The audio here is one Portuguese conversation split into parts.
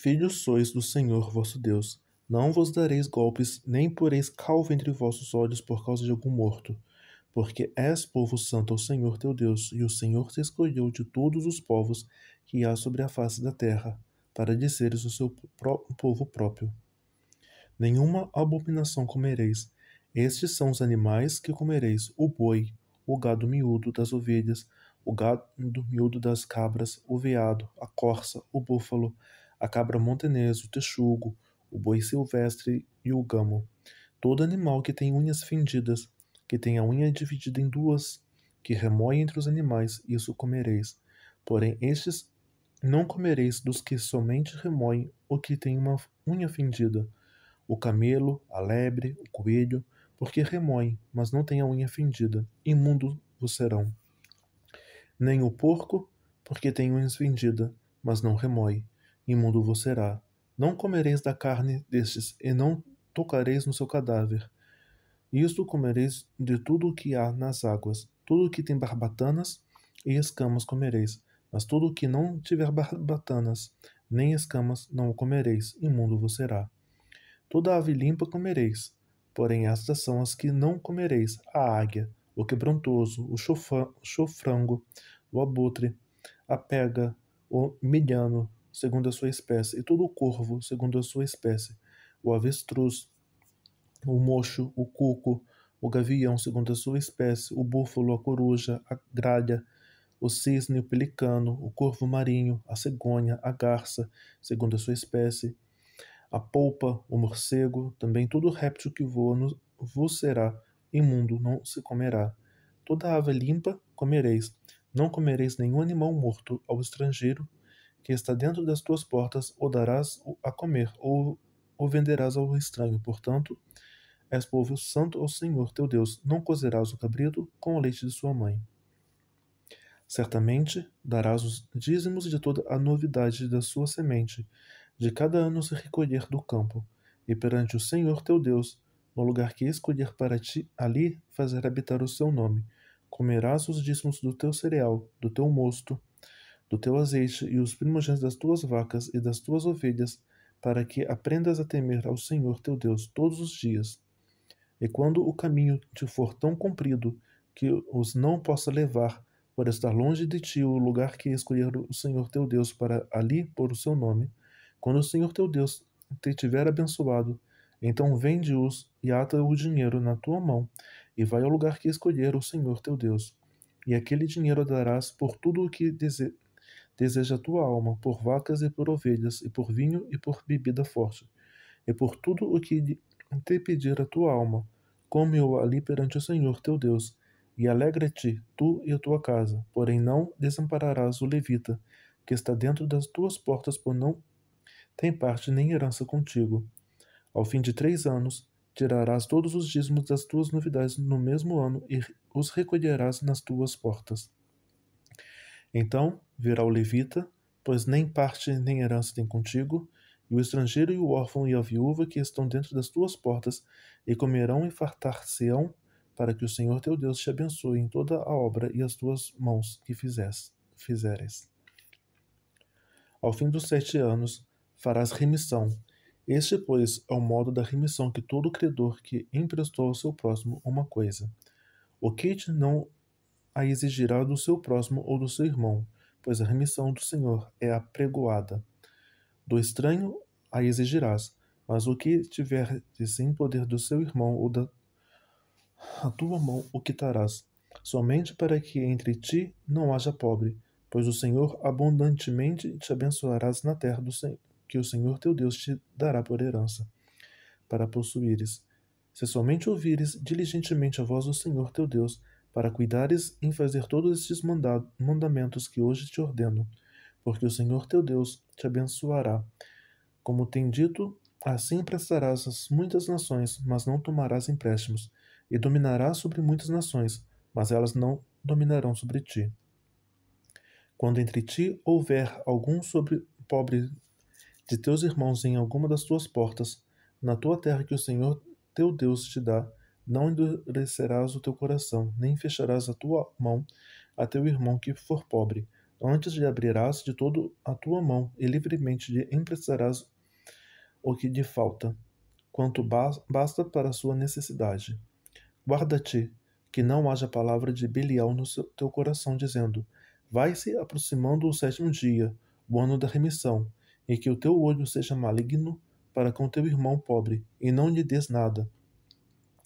Filhos sois do Senhor vosso Deus. Não vos dareis golpes, nem poreis calvo entre vossos olhos por causa de algum morto. Porque és povo santo ao Senhor teu Deus, e o Senhor te escolheu de todos os povos que há sobre a face da terra, para de seres o seu povo próprio. Nenhuma abominação comereis. Estes são os animais que comereis: o boi, o gado miúdo das ovelhas, o gado miúdo das cabras, o veado, a corça, o búfalo, a cabra monteneza, o texugo, o boi silvestre e o gamo. Todo animal que tem unhas fendidas, que tem a unha dividida em duas, que remoe entre os animais, isso comereis. Porém, estes não comereis dos que somente remoem ou que têm uma unha fendida, o camelo, a lebre, o coelho, porque remoem, mas não têm a unha fendida, imundo vos serão. Nem o porco, porque tem unhas fendida, mas não remoe imundo vos será. Não comereis da carne destes, e não tocareis no seu cadáver. Isto comereis de tudo o que há nas águas, tudo o que tem barbatanas e escamas comereis, mas tudo o que não tiver barbatanas, nem escamas, não o comereis, imundo vos será. Toda ave limpa comereis, porém estas são as que não comereis, a águia, o quebrantoso, o chofrango, o abutre, a pega, o milhano, segundo a sua espécie, e todo o corvo, segundo a sua espécie, o avestruz, o mocho, o cuco, o gavião, segundo a sua espécie, o búfalo, a coruja, a gralha, o cisne, o pelicano, o corvo marinho, a cegonha, a garça, segundo a sua espécie, a polpa, o morcego, também todo réptil que voa no, vos será imundo, não se comerá. Toda ave limpa comereis, não comereis nenhum animal morto ao estrangeiro que está dentro das tuas portas o darás a comer, ou o venderás ao estranho. Portanto, és povo santo ao Senhor teu Deus. Não cozerás o cabrito com o leite de sua mãe. Certamente darás os dízimos de toda a novidade da sua semente, de cada ano se recolher do campo, e perante o Senhor teu Deus, no lugar que escolher para ti, ali fazer habitar o seu nome. Comerás os dízimos do teu cereal, do teu mosto, do teu azeite e os primogênitos das tuas vacas e das tuas ovelhas, para que aprendas a temer ao Senhor teu Deus todos os dias. E quando o caminho te for tão comprido que os não possa levar, por estar longe de ti o lugar que escolher o Senhor teu Deus para ali pôr o seu nome, quando o Senhor teu Deus te tiver abençoado, então vende-os e ata o dinheiro na tua mão, e vai ao lugar que escolher o Senhor teu Deus. E aquele dinheiro darás por tudo o que dese deseja a tua alma por vacas e por ovelhas, e por vinho e por bebida forte, e por tudo o que te pedir a tua alma. Come-o ali perante o Senhor teu Deus, e alegra-te, tu e a tua casa. Porém, não desampararás o levita, que está dentro das tuas portas, por não tem parte nem herança contigo. Ao fim de três anos, tirarás todos os dízimos das tuas novidades no mesmo ano e os recolherás nas tuas portas. Então virá o levita, pois nem parte nem herança tem contigo, e o estrangeiro e o órfão e a viúva que estão dentro das tuas portas, e comerão e fartar-se-ão, para que o Senhor teu Deus te abençoe em toda a obra e as tuas mãos que fizes fizeres. Ao fim dos sete anos, farás remissão. Este, pois, é o modo da remissão que todo credor que emprestou ao seu próximo uma coisa. O que te não a exigirá do seu próximo ou do seu irmão, pois a remissão do Senhor é apregoada. Do estranho a exigirás, mas o que tiveres sem poder do seu irmão ou da a tua mão o quitarás, somente para que entre ti não haja pobre, pois o Senhor abundantemente te abençoarás na terra do Senhor, que o Senhor teu Deus te dará por herança, para possuíres. Se somente ouvires diligentemente a voz do Senhor teu Deus, para cuidares em fazer todos estes mandamentos que hoje te ordeno, porque o Senhor teu Deus te abençoará. Como tem dito, assim emprestarás às muitas nações, mas não tomarás empréstimos, e dominarás sobre muitas nações, mas elas não dominarão sobre ti. Quando entre ti houver algum sobre pobre de teus irmãos em alguma das tuas portas, na tua terra que o Senhor teu Deus te dá, não endurecerás o teu coração, nem fecharás a tua mão a teu irmão que for pobre. Antes lhe abrirás de todo a tua mão, e livremente lhe emprestarás o que lhe falta, quanto basta para a sua necessidade. Guarda-te, que não haja palavra de Belial no teu coração, dizendo: Vai-se aproximando o sétimo dia, o ano da remissão, e que o teu olho seja maligno para com teu irmão pobre, e não lhe des nada,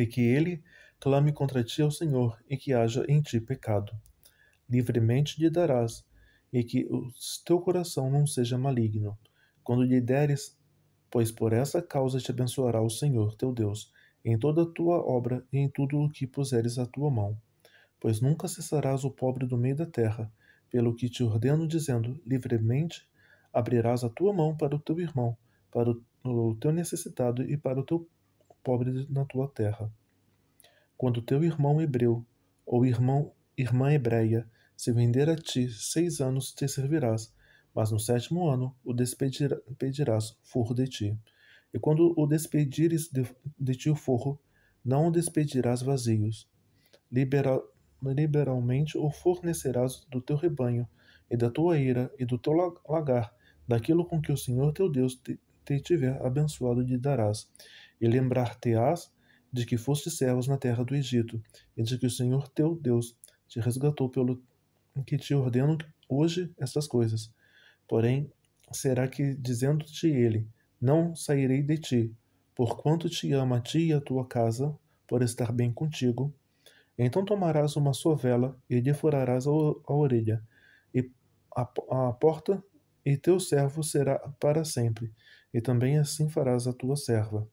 e que ele clame contra ti ao Senhor, e que haja em ti pecado. Livremente lhe darás, e que o teu coração não seja maligno. Quando lhe deres, pois por essa causa te abençoará o Senhor teu Deus, em toda a tua obra e em tudo o que puseres a tua mão. Pois nunca cessarás o pobre do meio da terra, pelo que te ordeno, dizendo: livremente abrirás a tua mão para o teu irmão, para o teu necessitado e para o teu pobre na tua terra. Quando teu irmão hebreu ou irmão irmã hebreia se vender a ti, seis anos te servirás, mas no sétimo ano o despedirás forro de ti. E quando o despedires de, de ti o forro, não o despedirás vazios. Libera, liberalmente o fornecerás do teu rebanho, e da tua ira, e do teu lagar, daquilo com que o Senhor teu Deus te, te tiver abençoado, lhe darás e lembrar-te-ás de que foste servos na terra do Egito, e de que o Senhor teu Deus te resgatou pelo que te ordeno hoje estas coisas. Porém, será que, dizendo-te ele, não sairei de ti, porquanto te ama a ti e a tua casa, por estar bem contigo, então tomarás uma sua vela e lhe furarás a, a orelha, e a, a porta, e teu servo será para sempre, e também assim farás a tua serva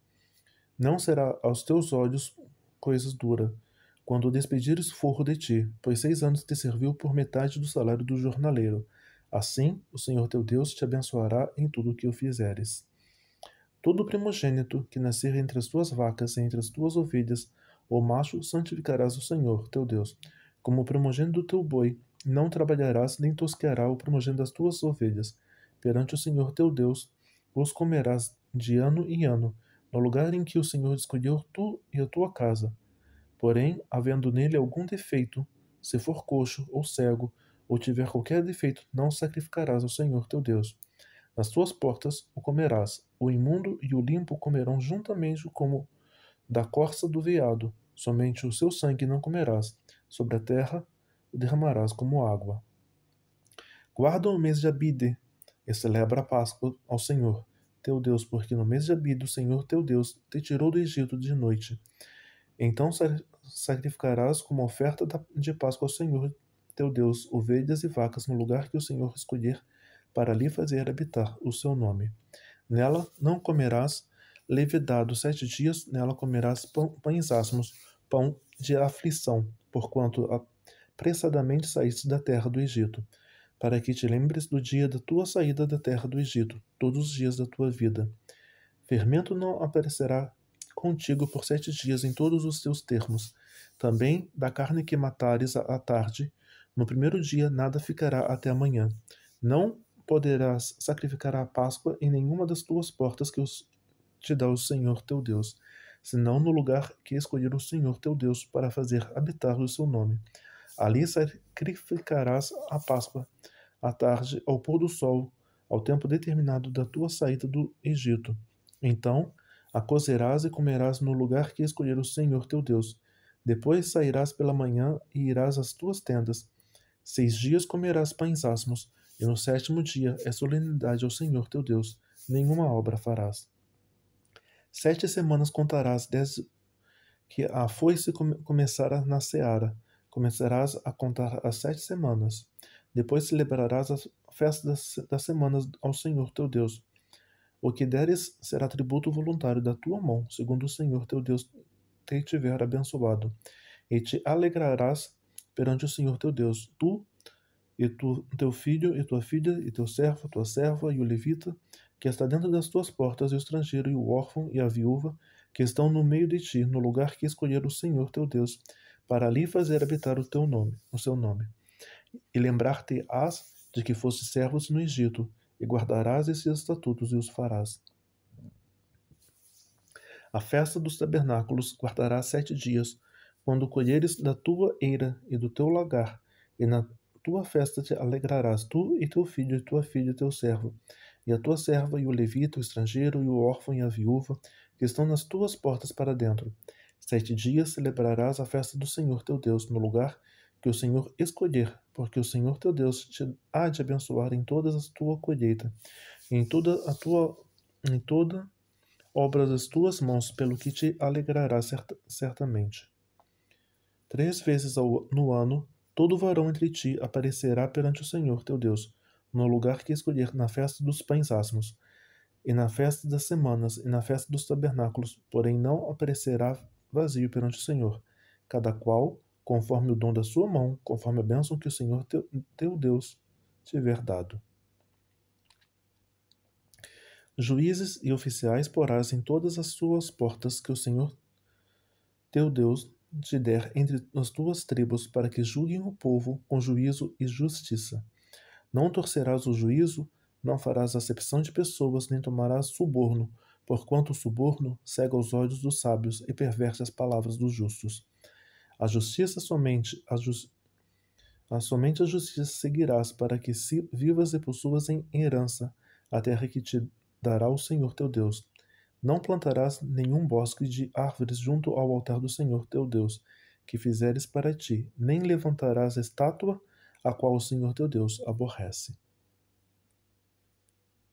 não será aos teus olhos coisas dura, quando o despedires forro de ti, pois seis anos te serviu por metade do salário do jornaleiro. Assim, o Senhor teu Deus te abençoará em tudo o que o fizeres. Todo primogênito que nascer entre as tuas vacas e entre as tuas ovelhas, o macho, santificarás o Senhor, teu Deus. Como o primogênito do teu boi, não trabalharás nem tosqueará o primogênito das tuas ovelhas. Perante o Senhor teu Deus, os comerás de ano em ano, no lugar em que o Senhor escolheu tu e a tua casa. Porém, havendo nele algum defeito, se for coxo ou cego, ou tiver qualquer defeito, não sacrificarás ao Senhor teu Deus. Nas tuas portas o comerás, o imundo e o limpo comerão juntamente como da corça do veado, somente o seu sangue não comerás, sobre a terra o derramarás como água. Guarda o mês de Abide, e celebra a Páscoa ao Senhor teu Deus, porque no mês de Abido o Senhor teu Deus te tirou do Egito de noite. Então sacrificarás como oferta de Páscoa ao Senhor teu Deus ovelhas e vacas no lugar que o Senhor escolher para ali fazer habitar o seu nome. Nela não comerás levedado sete dias, nela comerás pães asmos, pão de aflição, porquanto apressadamente saíste da terra do Egito para que te lembres do dia da tua saída da terra do Egito, todos os dias da tua vida. Fermento não aparecerá contigo por sete dias em todos os seus termos. Também da carne que matares à tarde, no primeiro dia nada ficará até amanhã. Não poderás sacrificar a Páscoa em nenhuma das tuas portas que te dá o Senhor teu Deus, senão no lugar que escolher o Senhor teu Deus para fazer habitar o seu nome. Ali sacrificarás a Páscoa à tarde, ao pôr do sol, ao tempo determinado da tua saída do Egito. Então a cozerás e comerás no lugar que escolher o Senhor teu Deus. Depois sairás pela manhã e irás às tuas tendas. Seis dias comerás pães asmos, e no sétimo dia é solenidade ao Senhor teu Deus. Nenhuma obra farás. Sete semanas contarás desde que a foice começara na seara. Começarás a contar as sete semanas. Depois celebrarás a festa das, das semanas ao Senhor teu Deus. O que deres será tributo voluntário da tua mão, segundo o Senhor teu Deus te tiver abençoado. E te alegrarás perante o Senhor teu Deus, tu e tu, teu filho e tua filha e teu servo, tua serva e o levita, que está dentro das tuas portas, e o estrangeiro e o órfão e a viúva, que estão no meio de ti, no lugar que escolher o Senhor teu Deus, para ali fazer habitar o teu nome, o seu nome e lembrar-te-ás de que foste servos no Egito, e guardarás esses estatutos e os farás. A festa dos tabernáculos guardará sete dias, quando colheres da tua eira e do teu lagar, e na tua festa te alegrarás, tu e teu filho, e tua filha e teu servo, e a tua serva, e o levita, o estrangeiro, e o órfão e a viúva, que estão nas tuas portas para dentro. Sete dias celebrarás a festa do Senhor teu Deus, no lugar que o Senhor escolher porque o Senhor teu Deus te há de abençoar em toda a tua colheita, em toda a tua em toda obra das tuas mãos, pelo que te alegrará certamente. Três vezes ao, no ano, todo varão entre ti aparecerá perante o Senhor teu Deus, no lugar que escolher na festa dos pães ázimos e na festa das semanas, e na festa dos tabernáculos, porém não aparecerá vazio perante o Senhor, cada qual conforme o dom da sua mão, conforme a bênção que o Senhor teu, teu Deus tiver dado. Juízes e oficiais porás em todas as suas portas que o Senhor teu Deus te der entre as tuas tribos, para que julguem o povo com juízo e justiça. Não torcerás o juízo, não farás acepção de pessoas, nem tomarás suborno, porquanto o suborno cega os olhos dos sábios e perverte as palavras dos justos. A justiça somente a, somente a justiça seguirás para que se vivas e possuas em herança a terra que te dará o Senhor teu Deus. Não plantarás nenhum bosque de árvores junto ao altar do Senhor teu Deus, que fizeres para ti, nem levantarás estátua a qual o Senhor teu Deus aborrece.